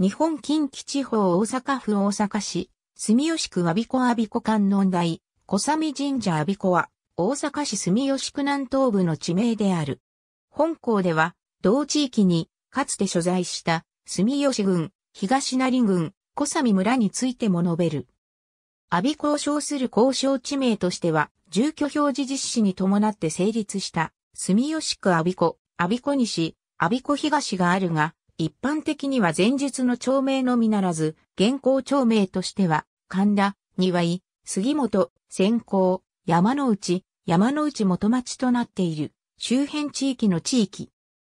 日本近畿地方大阪府大阪市、住吉区阿鼻子阿鼻子観音台、小雨神社阿鼻子は、大阪市住吉区南東部の地名である。本校では、同地域に、かつて所在した、住吉郡、東成郡、小雨村についても述べる。阿鼻子を称する交渉地名としては、住居表示実施に伴って成立した、住吉区阿鼻子、阿鼻子西、阿鼻子東があるが、一般的には前述の町名のみならず、現行町名としては、神田、庭井、杉本、先行、山の内、山の内元町となっている、周辺地域の地域。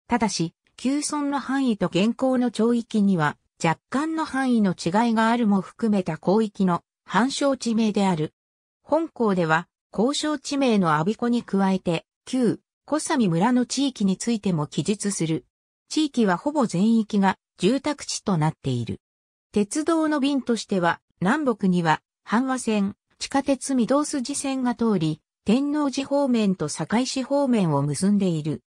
ただし、旧村の範囲と現行の町域には、若干の範囲の違いがあるも含めた広域の反証地名である。本校では、交渉地名の阿鼻子に加えて、旧、小サミ村の地域についても記述する。地域はほぼ全域が住宅地となっている。鉄道の便としては、南北には、阪和線、地下鉄御堂筋線が通り、天王寺方面と堺市方面を結んでいる。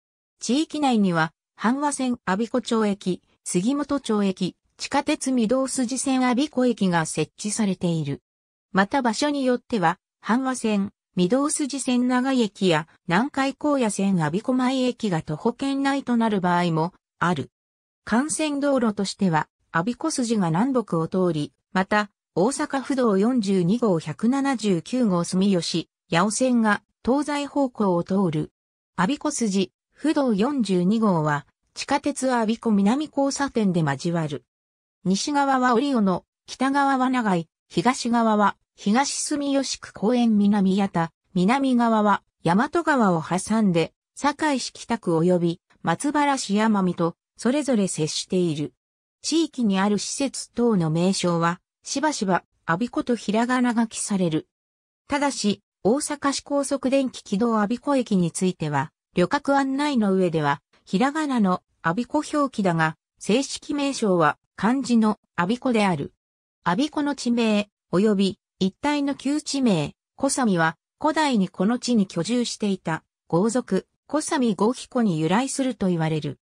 地域内には、阪和線阿鼻子町駅、杉本町駅、地下鉄御堂筋線阿鼻子駅が設置されている。また場所によっては、阪和線、御堂筋線長井駅や南海高野線阿鼻子前駅が徒歩圏内となる場合もある。幹線道路としては、阿鼻子筋が南北を通り、また、大阪府道42号179号住吉、八尾線が東西方向を通る。阿鼻子筋、府道42号は、地下鉄阿鼻子南交差点で交わる。西側は折尾の、北側は長井、東側は東住吉区公園南八田、南側は大和川を挟んで、堺市北区及び松原市山見とそれぞれ接している。地域にある施設等の名称は、しばしば、阿鼻子とひらがなが記される。ただし、大阪市高速電気軌道阿鼻子駅については、旅客案内の上では、ひらがなの阿鼻子表記だが、正式名称は漢字の阿鼻子である。阿鼻子の地名、及び一帯の旧地名、小サミは、古代にこの地に居住していた、豪族、小サミゴヒコに由来すると言われる。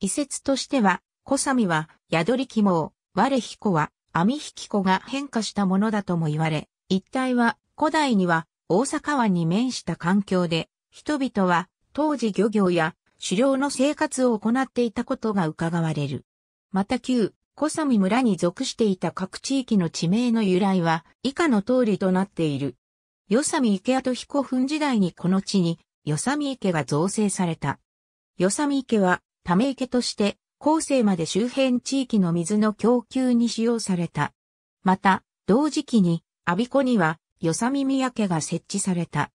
遺説としては、小サミは、宿り肝を、我ヒコは、網引き子が変化したものだとも言われ、一帯は、古代には、大阪湾に面した環境で、人々は、当時漁業や、狩猟の生活を行っていたことが伺われる。また旧、小サミ村に属していた各地域の地名の由来は以下の通りとなっている。ヨサミ池跡彦墳時代にこの地によさみ池が造成された。よさみ池は、ため池として、後世まで周辺地域の水の供給に使用された。また、同時期に、阿鼻子には、よさみ宮家が設置された。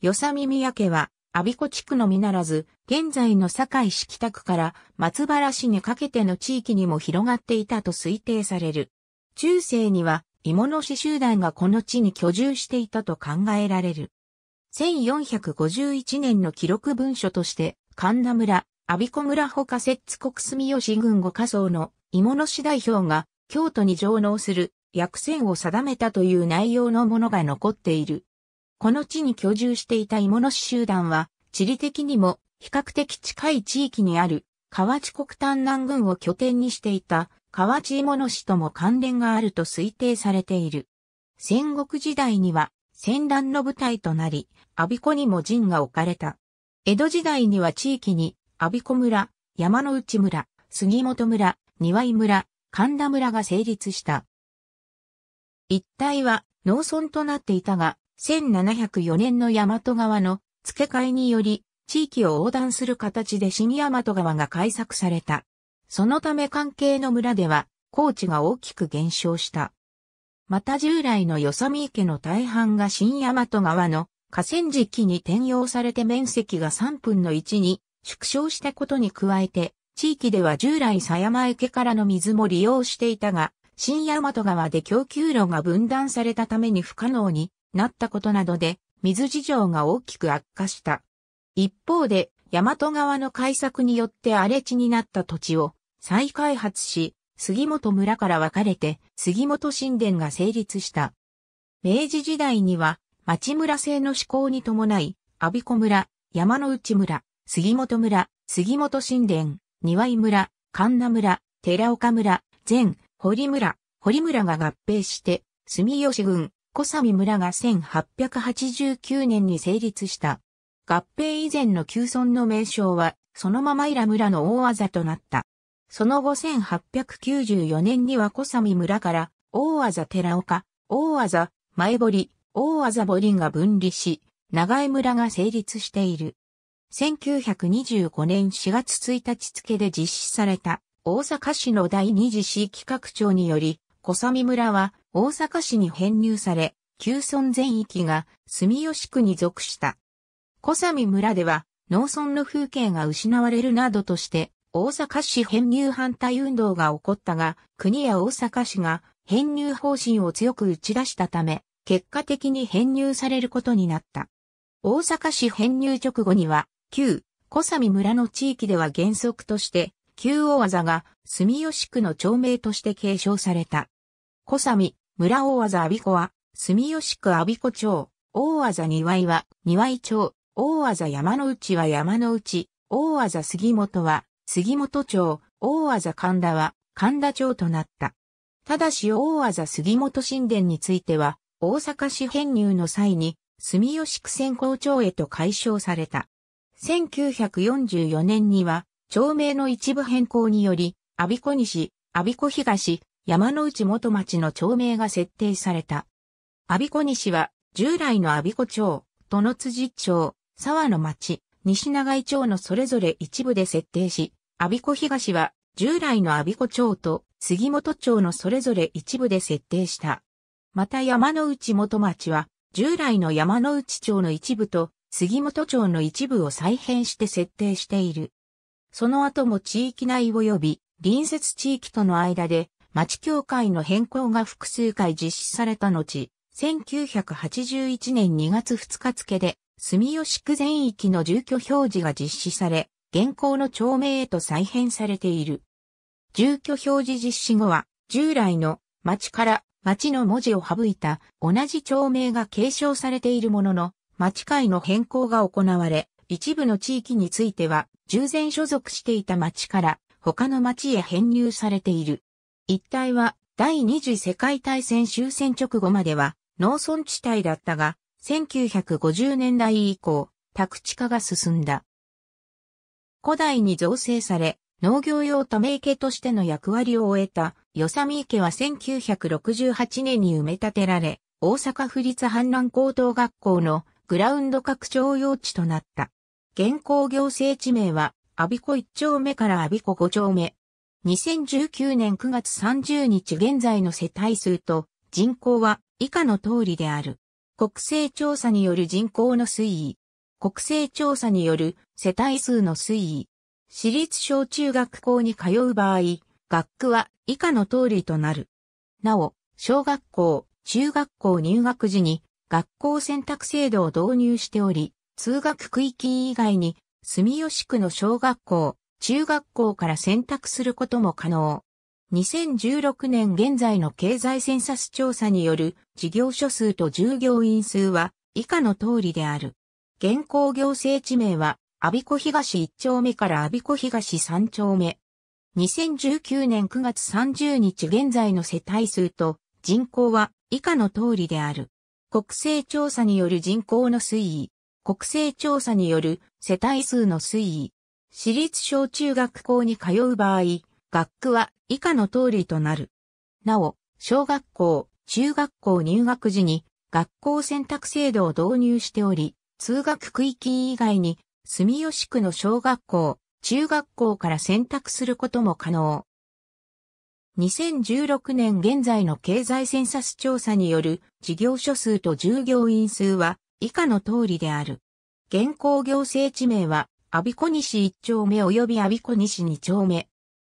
よさみ宮家は、阿鼻子地区のみならず、現在の堺市北区から松原市にかけての地域にも広がっていたと推定される。中世には、芋の市集団がこの地に居住していたと考えられる。1451年の記録文書として、神田村、阿鼻子村ほか摂津国住吉郡五家荘の芋野市代表が京都に上納する薬船を定めたという内容のものが残っている。この地に居住していた芋野市集団は、地理的にも比較的近い地域にある河内国丹南郡を拠点にしていた河内芋野市とも関連があると推定されている。戦国時代には戦乱の舞台となり、阿鼻子にも陣が置かれた。江戸時代には地域に、阿鼻子村、山の内村、杉本村、庭井村、神田村が成立した。一帯は農村となっていたが、1704年の大和川の付け替えにより、地域を横断する形で新大和川が開削された。そのため関係の村では、高地が大きく減少した。また従来のよそみ池の大半が新大和川の河川敷に転用されて面積が3分の1に縮小したことに加えて、地域では従来狭山池からの水も利用していたが、新大和川で供給路が分断されたために不可能になったことなどで、水事情が大きく悪化した。一方で、大和川の開削によって荒れ地になった土地を再開発し、杉本村から分かれて杉本神殿が成立した。明治時代には町村制の施行に伴い、阿鼻子村、山の内村、杉本村、杉本神殿、庭井村、神奈村、寺岡村、前、堀村、堀村が合併して、住吉郡、小三村が1889年に成立した。合併以前の旧村の名称は、そのままイラ村の大技となった。その後1894年には小三村から大あ寺岡、大あ前堀、大あ堀が分離し、長江村が成立している。1925年4月1日付で実施された大阪市の第二次市企画庁により、小三村は大阪市に編入され、旧村全域が住吉区に属した。小三村では農村の風景が失われるなどとして大阪市編入反対運動が起こったが、国や大阪市が編入方針を強く打ち出したため、結果的に編入されることになった。大阪市編入直後には、旧小三村の地域では原則として、旧大技が住吉区の町名として継承された。小三村大技阿鼻子は、住吉区阿鼻子町、大技庭井は庭井町、大技山の内は山の内、大技杉本は杉本町、大和神田は神田町となった。ただし大和杉本神殿については、大阪市編入の際に、住吉区先行町へと解消された。1944年には、町名の一部変更により、阿鼻子西、阿鼻子東、山の内元町の町名が設定された。阿鼻子西は、従来の阿鼻子町、戸の辻町、沢の町、西長井町のそれぞれ一部で設定し、阿鼻子東は従来の阿鼻子町と杉本町のそれぞれ一部で設定した。また山の内元町は従来の山の内町の一部と杉本町の一部を再編して設定している。その後も地域内及び隣接地域との間で町協会の変更が複数回実施された後、1981年2月2日付で住吉区全域の住居表示が実施され、現行の町名へと再編されている。住居表示実施後は、従来の町から町の文字を省いた同じ町名が継承されているものの、町会の変更が行われ、一部の地域については、従前所属していた町から他の町へ編入されている。一帯は第二次世界大戦終戦直後までは農村地帯だったが、1950年代以降、宅地化が進んだ。古代に造成され、農業用ため池としての役割を終えた、よさみ池は1968年に埋め立てられ、大阪府立阪南高等学校のグラウンド拡張用地となった。現行行政地名は、阿鼻子1丁目から阿鼻子5丁目。2019年9月30日現在の世帯数と人口は以下の通りである。国勢調査による人口の推移。国勢調査による世帯数の推移。私立小中学校に通う場合、学区は以下の通りとなる。なお、小学校、中学校入学時に学校選択制度を導入しており、通学区域以外に住吉区の小学校、中学校から選択することも可能。2016年現在の経済センサス調査による事業所数と従業員数は以下の通りである。現行行政地名は、阿鼻子東1丁目から阿鼻子東3丁目。2019年9月30日現在の世帯数と人口は以下の通りである。国勢調査による人口の推移、国勢調査による世帯数の推移、私立小中学校に通う場合、学区は以下の通りとなる。なお、小学校、中学校入学時に学校選択制度を導入しており、通学区域以外に住吉区の小学校、中学校から選択することも可能。2016年現在の経済センサス調査による事業所数と従業員数は以下の通りである。現行行政地名は、阿鼻子西1丁目及び阿鼻子西2丁目、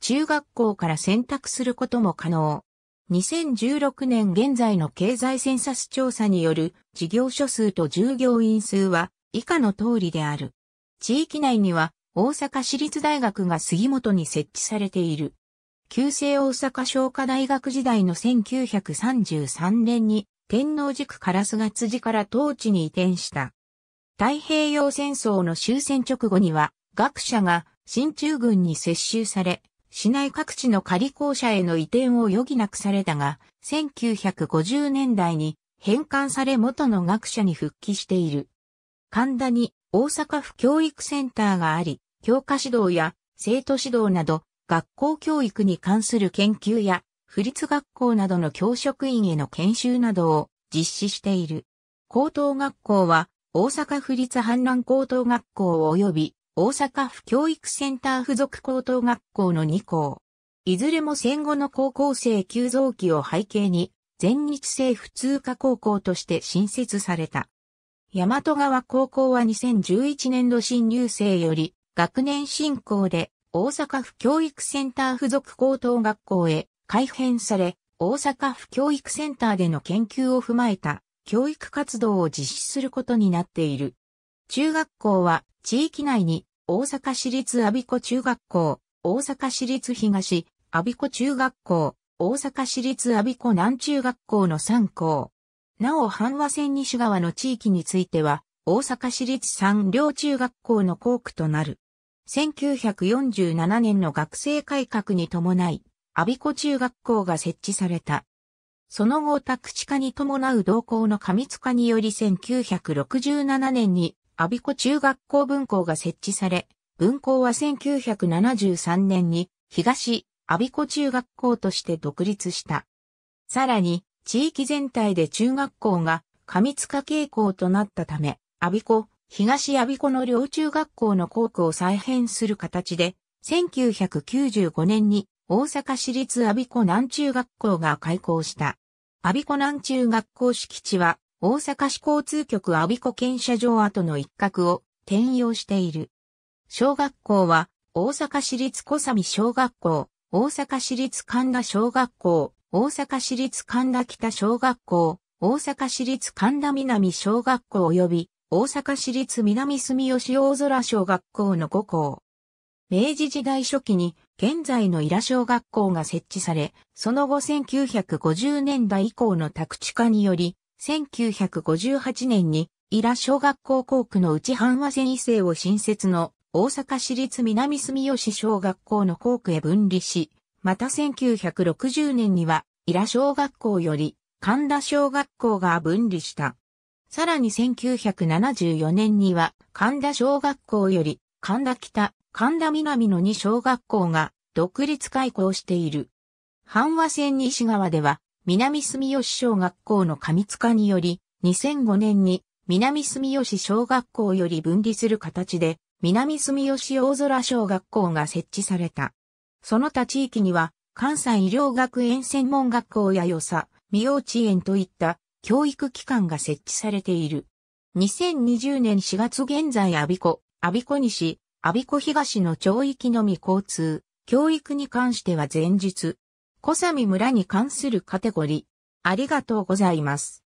中学校から選択することも可能。2016年現在の経済センサス調査による事業所数と従業員数は以下の通りである。地域内には大阪市立大学が杉本に設置されている。旧制大阪商科大学時代の1933年に天皇塾区烏賀辻から当地に移転した。太平洋戦争の終戦直後には学者が新中軍に接収され、市内各地の仮校舎への移転を余儀なくされたが、1950年代に返還され元の学者に復帰している。神田に大阪府教育センターがあり、教科指導や生徒指導など学校教育に関する研究や府立学校などの教職員への研修などを実施している。高等学校は大阪府立阪南高等学校及び大阪府教育センター附属高等学校の2校。いずれも戦後の高校生急増期を背景に、全日制普通科高校として新設された。大和川高校は2011年度新入生より、学年進行で大阪府教育センター附属高等学校へ改編され、大阪府教育センターでの研究を踏まえた教育活動を実施することになっている。中学校は地域内に大阪市立阿鼻子中学校、大阪市立東、阿鼻子中学校、大阪市立阿鼻子南中学校の3校。なお阪和線西側の地域については、大阪市立三両中学校の校区となる。1947年の学生改革に伴い、阿鼻子中学校が設置された。その後宅地化に伴う動向の過密化により1967年に阿鼻子中学校分校が設置され、分校は1973年に東阿鼻子中学校として独立した。さらに、地域全体で中学校が上塚傾向となったため、阿鼻子、東阿鼻子の両中学校の校区を再編する形で、1995年に大阪市立阿鼻子南中学校が開校した。阿鼻子南中学校敷地は大阪市交通局阿鼻子検車場跡の一角を転用している。小学校は、大阪市立小三小学校、大阪市立神田小学校、大阪市立神田北小学校、大阪市立神田南小学校及び大阪市立南住吉大空小学校の5校。明治時代初期に現在の伊良小学校が設置され、その後1950年代以降の宅地化により、1958年に、伊良小学校校区の内半和線異性を新設の大阪市立南住吉小学校の校区へ分離し、また1960年には、伊良小学校より神田小学校が分離した。さらに1974年には、神田小学校より神田北、神田南の2小学校が独立開校している。半和線西側では、南住吉小学校の過密化により、2005年に南住吉小学校より分離する形で、南住吉大空小学校が設置された。その他地域には、関西医療学園専門学校やよ佐、未幼地園といった教育機関が設置されている。2020年4月現在、阿鼻子、阿鼻子西、阿鼻子東の町域のみ交通、教育に関しては前日、小サミ村に関するカテゴリー。ありがとうございます。